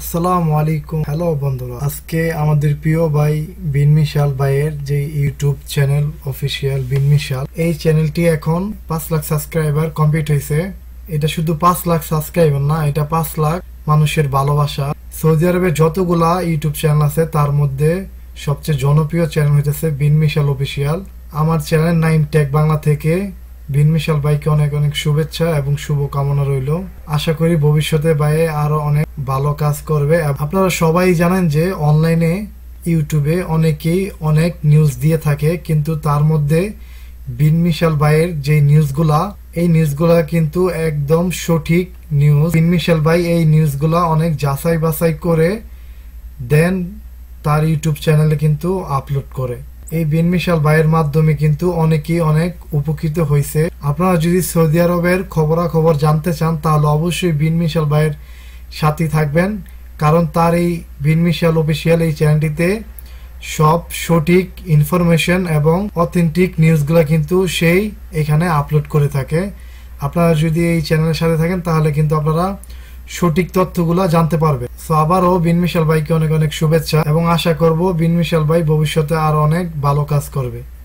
আসসালামু আলাইকুম হ্যালো বন্ধুরা আজকে আমাদের প্রিয় ভাই ভাইয়ের যে ইউটিউব চ্যানেল অফিসিয়াল এই চ্যানেলটি এখন পাঁচ লাখ সাবস্ক্রাইবার কমপ্লিট হয়েছে এটা শুধু পাঁচ লাখ সাবস্ক্রাইবার না এটা পাঁচ লাখ মানুষের ভালোবাসা সৌদি আরবে যতগুলা ইউটিউব চ্যানেল আছে তার মধ্যে সবচেয়ে জনপ্রিয় চ্যানেল হইতেছে বিন মিশাল অফিসিয়াল আমার চ্যানেল নাইন টেক বাংলা থেকে বিন মিশাল ভাইকে অনেক অনেক শুভেচ্ছা এবং শুভকামনা রইল আশা করি ভবিষ্যতে ভাইয়ে আরো অনেক ভালো কাজ করবে আপনারা সবাই জানেন যে অনলাইনে ইউটিউবে অনেকেই অনেক নিউজ দিয়ে থাকে কিন্তু তার মধ্যে বিন মিশাল ভাইয়ের যে নিউজগুলা এই নিউজগুলা কিন্তু একদম সঠিক নিউজ বিন মিশাল ভাই এই নিউজগুলা অনেক যাচাই বাছাই করে দেন তার ইউটিউব চ্যানেলে কিন্তু আপলোড করে এই বিন মিশাল ভাইয়ের মাধ্যমে কিন্তু অনেকেই অনেক উপকৃত হয়েছে আপনারা যদি সৌদি আরবের খবরাখবর জানতে চান তাহলে অবশ্যই বিন মিশাল ভাইয়ের সাথী থাকবেন কারণ তার এই ভিনমিশিয়াল অফিসিয়াল এই চ্যানেলটিতে সব সঠিক ইনফরমেশন এবং অথেন্টিক নিউজগুলো কিন্তু সেই এখানে আপলোড করে থাকে আপনারা যদি এই চ্যানেলের সাথে থাকেন তাহলে কিন্তু আপনারা সঠিক তথ্যগুলো জানতে পারবে তো আবারও বিনমিশাল ভাইকে অনেক অনেক শুভেচ্ছা এবং আশা করব বিনমিশাল ভাই ভবিষ্যতে আর অনেক ভালো কাজ করবে